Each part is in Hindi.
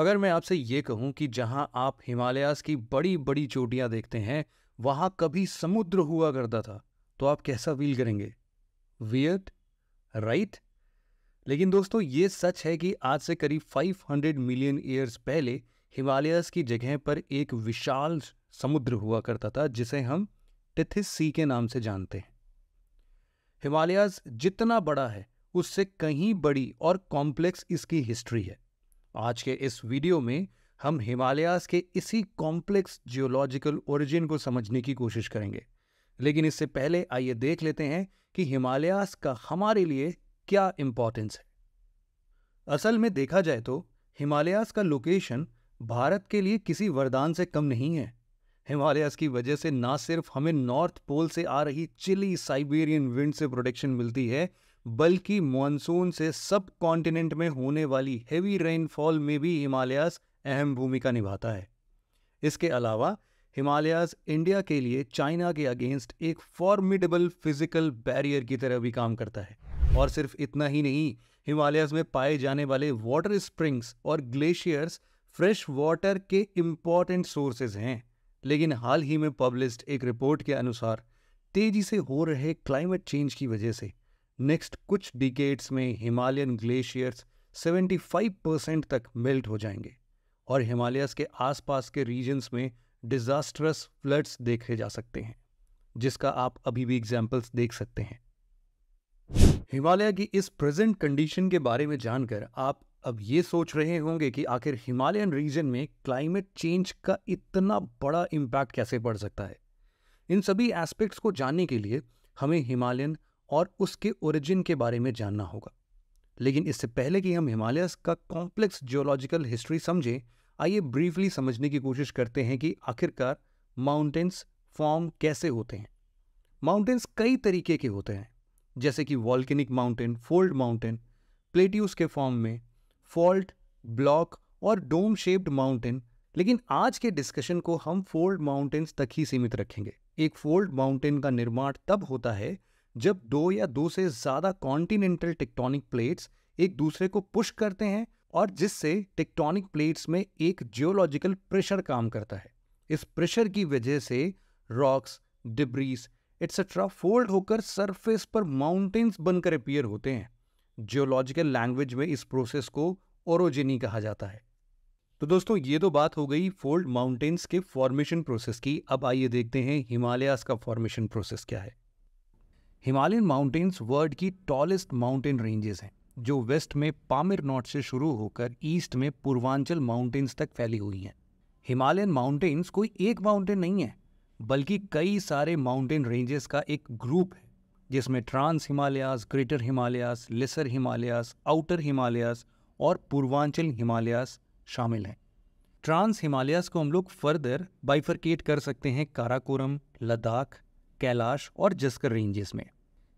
अगर मैं आपसे ये कहूं कि जहां आप हिमालयास की बड़ी बड़ी चोटियां देखते हैं वहां कभी समुद्र हुआ करता था तो आप कैसा फील करेंगे वियर्ड राइट लेकिन दोस्तों ये सच है कि आज से करीब 500 मिलियन ईयर्स पहले हिमालयास की जगह पर एक विशाल समुद्र हुआ करता था जिसे हम टिथिस सी के नाम से जानते हैं हिमालयस जितना बड़ा है उससे कहीं बड़ी और कॉम्प्लेक्स इसकी हिस्ट्री है आज के इस वीडियो में हम हिमालयास के इसी कॉम्प्लेक्स जियोलॉजिकल ओरिजिन को समझने की कोशिश करेंगे लेकिन इससे पहले आइए देख लेते हैं कि हिमालयास का हमारे लिए क्या इम्पोर्टेंस है असल में देखा जाए तो हिमालयास का लोकेशन भारत के लिए किसी वरदान से कम नहीं है हिमालयास की वजह से ना सिर्फ हमें नॉर्थ पोल से आ रही चिली साइबेरियन विंड से प्रोटेक्शन मिलती है बल्कि मानसून से सब कॉन्टिनेंट में होने वाली हैवी रेनफॉल में भी हिमालयास अहम भूमिका निभाता है इसके अलावा हिमालयाज इंडिया के लिए चाइना के अगेंस्ट एक फॉर्मिडेबल फिजिकल बैरियर की तरह भी काम करता है और सिर्फ इतना ही नहीं हिमालयाज में पाए जाने वाले वाटर स्प्रिंग्स और ग्लेशियर्स फ्रेश वाटर के इम्पॉर्टेंट सोर्सेज हैं लेकिन हाल ही में पब्लिश्ड एक रिपोर्ट के अनुसार तेजी से हो रहे क्लाइमेट चेंज की वजह से नेक्स्ट कुछ डिकेट्स में हिमालयन ग्लेशियर्स 75 परसेंट तक मेल्ट हो जाएंगे और हिमालयस के आसपास के रीजन्स में डिजास्टरस फ्लड्स देखे जा सकते हैं जिसका आप अभी भी एग्जाम्पल्स देख सकते हैं हिमालय की इस प्रेजेंट कंडीशन के बारे में जानकर आप अब ये सोच रहे होंगे कि आखिर हिमालयन रीजन में क्लाइमेट चेंज का इतना बड़ा इम्पैक्ट कैसे पड़ सकता है इन सभी एस्पेक्ट्स को जानने के लिए हमें हिमालयन और उसके ओरिजिन के बारे में जानना होगा लेकिन इससे पहले कि हम हिमालयस का कॉम्प्लेक्स जियोलॉजिकल हिस्ट्री समझें आइए ब्रीफली समझने की कोशिश करते हैं कि आखिरकार माउंटेन्स फॉर्म कैसे होते हैं माउंटेन्स कई तरीके के होते हैं जैसे कि volcanic mountain fold mountain plateaus के फॉर्म में फॉल्ट ब्लॉक और डोम शेप्ड माउंटेन लेकिन आज के डिस्कशन को हम फोल्ड माउंटेन्स तक ही सीमित रखेंगे एक फोल्ड माउंटेन का निर्माण तब होता है जब दो या दो से ज्यादा कॉन्टिनेंटल टेक्टोनिक प्लेट्स एक दूसरे को पुश करते हैं और जिससे टेक्टोनिक प्लेट्स में एक जियोलॉजिकल प्रेशर काम करता है इस प्रेशर की वजह से रॉक्स डिब्रीस एट्सेट्रा फोल्ड होकर सरफेस पर माउंटेन्स बनकर अपियर होते हैं जियोलॉजिकल लैंग्वेज में इस प्रोसेस को ओरोजेनी कहा जाता है तो दोस्तों ये तो बात हो गई फोल्ड माउंटेन्स के फॉर्मेशन प्रोसेस की अब आइए देखते हैं हिमालयास का फॉर्मेशन प्रोसेस क्या है हिमालयन माउंटेन्स वर्ल्ड की टॉलेस्ट माउंटेन रेंजेस हैं जो वेस्ट में पामिर नॉट से शुरू होकर ईस्ट में पूर्वांचल माउंटेन्स तक फैली हुई हैं हिमालयन माउंटेन्स कोई एक माउंटेन नहीं है बल्कि कई सारे माउंटेन रेंजेस का एक ग्रुप है जिसमें trans Himalayas greater Himalayas lesser Himalayas outer Himalayas और पूर्वांचल हिमालयास शामिल हैं ट्रांस हिमालयास को हम लोग फर्दर बाइफरकेट कर सकते हैं काराकोरम लद्दाख कैलाश और जस्कर रेंजेस में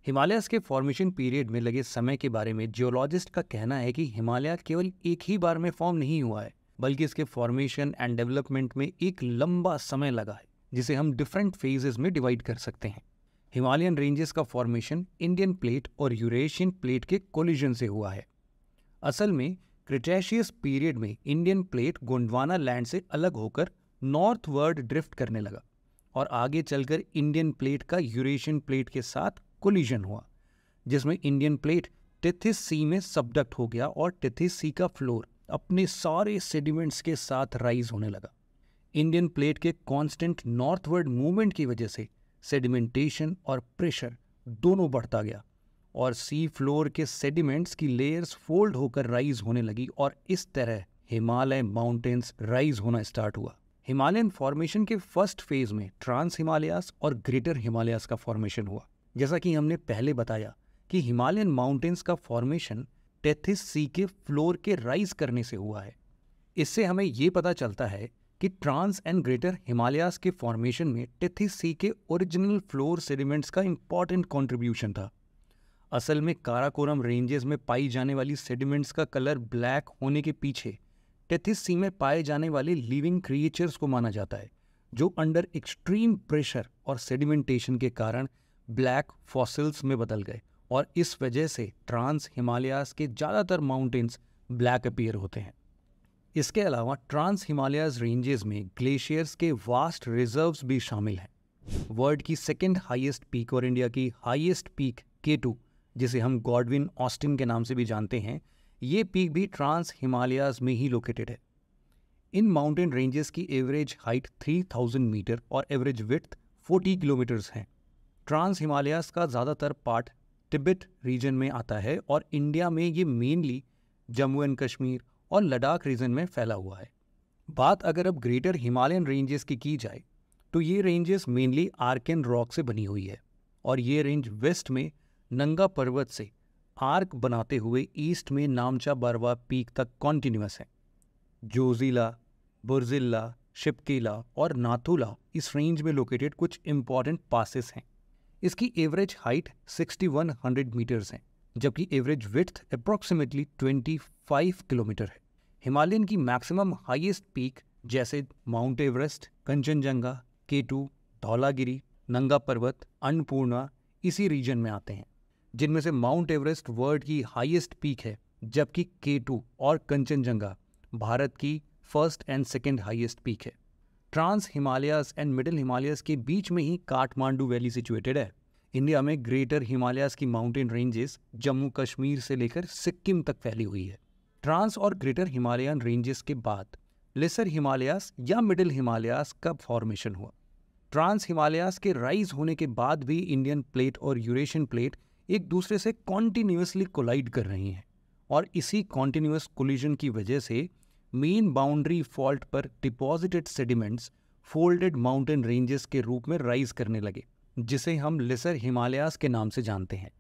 हिमालयस के फॉर्मेशन पीरियड में लगे समय के बारे में जियोलॉजिस्ट का कहना है कि हिमालय केवल एक ही बार में फॉर्म नहीं हुआ है बल्कि इसके फॉर्मेशन एंड डेवलपमेंट में एक लंबा समय लगा है जिसे हम डिफरेंट फेजेस में डिवाइड कर सकते हैं हिमालयन रेंजेस का फॉर्मेशन इंडियन प्लेट और यूरेशियन प्लेट के कोलिजन से हुआ है असल में क्रिटेशियस पीरियड में इंडियन प्लेट गोंडवाना लैंड से अलग होकर नॉर्थवर्ड ड्रिफ्ट करने लगा और आगे चलकर इंडियन प्लेट का यूरेशियन प्लेट के साथ कोलिजन हुआ जिसमें इंडियन प्लेट टिथिस सी में सबडक्ट हो गया और टिथिस सी का फ्लोर अपने सारे सेडिमेंट्स के साथ राइज होने लगा इंडियन प्लेट के कांस्टेंट नॉर्थवर्ड मूवमेंट की वजह से सेडिमेंटेशन और प्रेशर दोनों बढ़ता गया और सी फ्लोर के सेडिमेंट्स की लेयर्स फोल्ड होकर राइज होने लगी और इस तरह हिमालय माउंटेन्स राइज होना स्टार्ट हुआ हिमालयन फॉर्मेशन के फर्स्ट फेज में ट्रांस हिमालयास और ग्रेटर हिमालयास का फॉर्मेशन हुआ जैसा कि हमने पहले बताया कि हिमालयन माउंटेन्स का फॉर्मेशन टेथिस सी के फ्लोर के राइज करने से हुआ है इससे हमें ये पता चलता है कि ट्रांस एंड ग्रेटर हिमालयास के फॉर्मेशन में टेथिस सी के ओरिजिनल फ्लोर सेडिमेंट्स का इम्पॉर्टेंट कॉन्ट्रीब्यूशन था असल में काराकोरम रेंजेस में पाई जाने वाली सेडिमेंट्स का कलर ब्लैक होने के पीछे टेथिस सी में पाए जाने वाले लिविंग क्रिएचर्स को माना जाता है जो अंडर एक्सट्रीम प्रेशर और सेडिमेंटेशन के कारण ब्लैक फॉसिल्स में बदल गए और इस वजह से ट्रांस हिमालयास के ज़्यादातर माउंटेन्स ब्लैक अपीयर होते हैं इसके अलावा ट्रांस हिमालयाज रेंजेस में ग्लेशियर्स के वास्ट रिजर्व्स भी शामिल हैं वर्ल्ड की सेकेंड हाइएस्ट पीक और इंडिया की हाइएस्ट पीक के जिसे हम गॉडविन ऑस्टिन के नाम से भी जानते हैं ये पीक भी ट्रांस हिमालयाज में ही लोकेटेड है इन माउंटेन रेंजेस की एवरेज हाइट 3000 मीटर और एवरेज विथ 40 किलोमीटर्स हैं ट्रांस हिमालयाज का ज़्यादातर पार्ट तिब्बत रीजन में आता है और इंडिया में ये मेनली जम्मू एंड कश्मीर और लद्दाख रीजन में फैला हुआ है बात अगर अब ग्रेटर हिमालयन रेंजेस की की जाए तो ये रेंजेस मेनली आर्कन रॉक से बनी हुई है और ये रेंज वेस्ट में नंगा पर्वत से आर्क बनाते हुए ईस्ट में नामचा बारवा पीक तक कॉन्टिन्यूस है जोजिला बुरजिल्ला शिपकेला और नाथुला इस रेंज में लोकेटेड कुछ इंपॉर्टेंट पासिस हैं इसकी एवरेज हाइट 6100 मीटर्स है जबकि एवरेज विथ अप्रॉक्सीमेटली 25 किलोमीटर है हिमालयन की मैक्सिमम हाईएस्ट पीक जैसे mount Everest Kanchenjunga K two Dhaulagiri Nanga Parbat Annapurna इसी रीजन में आते हैं जिनमें से माउंट एवरेस्ट वर्ल्ड की हाईएस्ट पीक है जबकि के और कंचनजंगा भारत की first and second highest peak है trans Himalayas and middle Himalayas के बीच में ही काठमांडू वैली सिचुएटेड है इंडिया में ग्रेटर हिमालयस की माउंटेन रेंजेस जम्मू कश्मीर से लेकर सिक्किम तक फैली हुई है ट्रांस और ग्रेटर हिमालयन रेंजेस के बाद लेसर हिमालयास या मिडिल हिमालयास का फॉर्मेशन हुआ ट्रांस हिमालयास के राइज होने के बाद भी इंडियन प्लेट और यूरेशियन प्लेट एक दूसरे से कॉन्टीन्यूसली कोलाइड कर रही हैं और इसी कॉन्टीन्यूस कोलिजन की वजह से मेन बाउंड्री फॉल्ट पर deposited sediments folded mountain ranges के रूप में राइज करने लगे जिसे हम लेसर हिमालयास के नाम से जानते हैं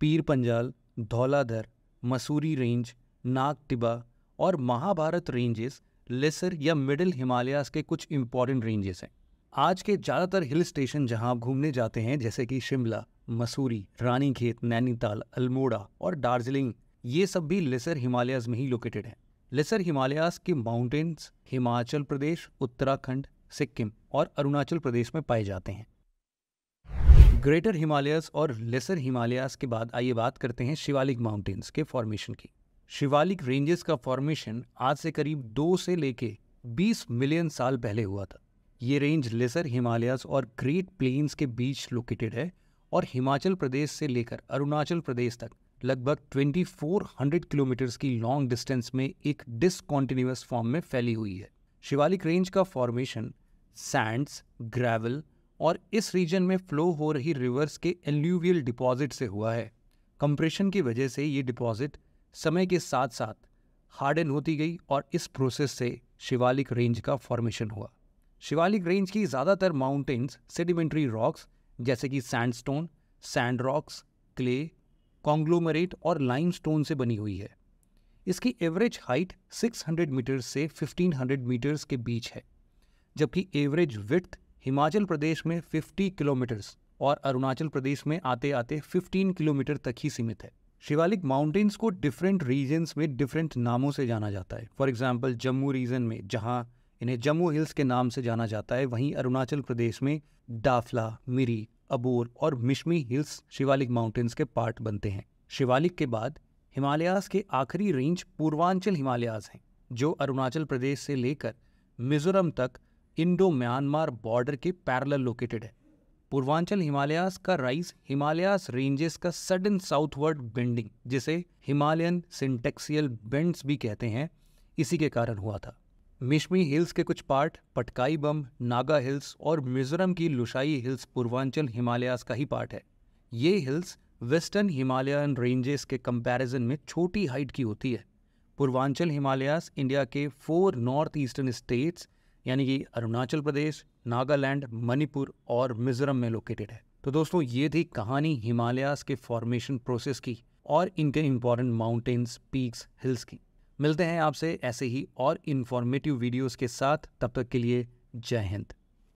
पीर पंजाल धौलाधर मसूरी रेंज नाग टिबा और महाभारत रेंजेस लेसर या मिडिल हिमालयास के कुछ इंपॉर्टेंट रेंजेस हैं आज के ज़्यादातर हिल स्टेशन जहां आप घूमने जाते हैं जैसे कि शिमला मसूरी रानीखेत नैनीताल अल्मोड़ा और दार्जिलिंग ये सब भी लेसर हिमालयाज में ही लोकेटेड हैं लेसर हिमालयाज के माउंटेन्स हिमाचल प्रदेश उत्तराखंड सिक्किम और अरुणाचल प्रदेश में पाए जाते हैं ग्रेटर हिमालयस और लेसर हिमालयास के बाद आइए बात करते हैं शिवालिक माउंटेन्स के फॉर्मेशन की शिवालिक रेंजेस का फॉर्मेशन आज से करीब दो से लेके 20 मिलियन साल पहले हुआ था ये रेंज लेसर हिमालयस और ग्रेट प्लेन्स के बीच लोकेटेड है और हिमाचल प्रदेश से लेकर अरुणाचल प्रदेश तक लगभग 2400 किलोमीटर्स की लॉन्ग डिस्टेंस में एक डिसकॉन्टिन्यूस फॉर्म में फैली हुई है शिवालिक रेंज का फॉर्मेशन सैंड्स ग्रेवल और इस रीजन में फ्लो हो रही रिवर्स के एल्यूवियल डिपॉजिट से हुआ है कंप्रेशन की वजह से ये डिपॉजिट समय के साथ साथ हार्डन होती गई और इस प्रोसेस से शिवालिक रेंज का फॉर्मेशन हुआ शिवालिक रेंज की ज़्यादातर माउंटेन्स सेडिमेंट्री रॉक्स जैसे कि sandstone sand rocks clay conglomerate और लाइमस्टोन से बनी हुई है इसकी एवरेज हाइट 600 मीटर से 1500 मीटर्स के बीच है जबकि एवरेज विथ हिमाचल प्रदेश में 50 किलोमीटर्स और अरुणाचल प्रदेश में आते आते 15 किलोमीटर तक ही सीमित है शिवालिक माउंटेन्स को डिफरेंट रीजन्स में डिफरेंट नामों से जाना जाता है फॉर एग्जाम्पल जम्मू रीजन में जहाँ इन्हें जम्मू हिल्स के नाम से जाना जाता है वहीं अरुणाचल प्रदेश में डाफला मिरी अबोर और मिशमी हिल्स शिवालिक माउंटेन्स के पार्ट बनते हैं शिवालिक के बाद हिमालयास के आखिरी रेंज पूर्वांचल हिमालयास हैं जो अरुणाचल प्रदेश से लेकर मिजोरम तक इंडो म्यांमार बॉर्डर के पैरल लोकेटेड है पूर्वांचल हिमालयास का राइज हिमालयास रेंजेस का सडन साउथवर्ड बेंडिंग जिसे हिमालयन सिंटेक्सियल बेंड्स भी कहते हैं इसी के कारण हुआ था मिशमी हिल्स के कुछ पार्ट पटकाई बम नागा हिल्स और मिजोरम की लुशाई हिल्स पूर्वांचल हिमालयास का ही पार्ट है ये हिल्स वेस्टर्न हिमालयन रेंजेस के कंपैरिजन में छोटी हाइट की होती है पूर्वांचल हिमालयास इंडिया के फोर नॉर्थ ईस्टर्न स्टेट्स यानी कि अरुणाचल प्रदेश नागालैंड मणिपुर और मिजोरम में लोकेटेड है तो दोस्तों ये थी कहानी हिमालयास के फॉर्मेशन प्रोसेस की और इनके इम्पॉर्टेंट माउंटेन्स पीक्स हिल्स की मिलते हैं आपसे ऐसे ही और इन्फॉर्मेटिव वीडियोस के साथ तब तक के लिए जय हिंद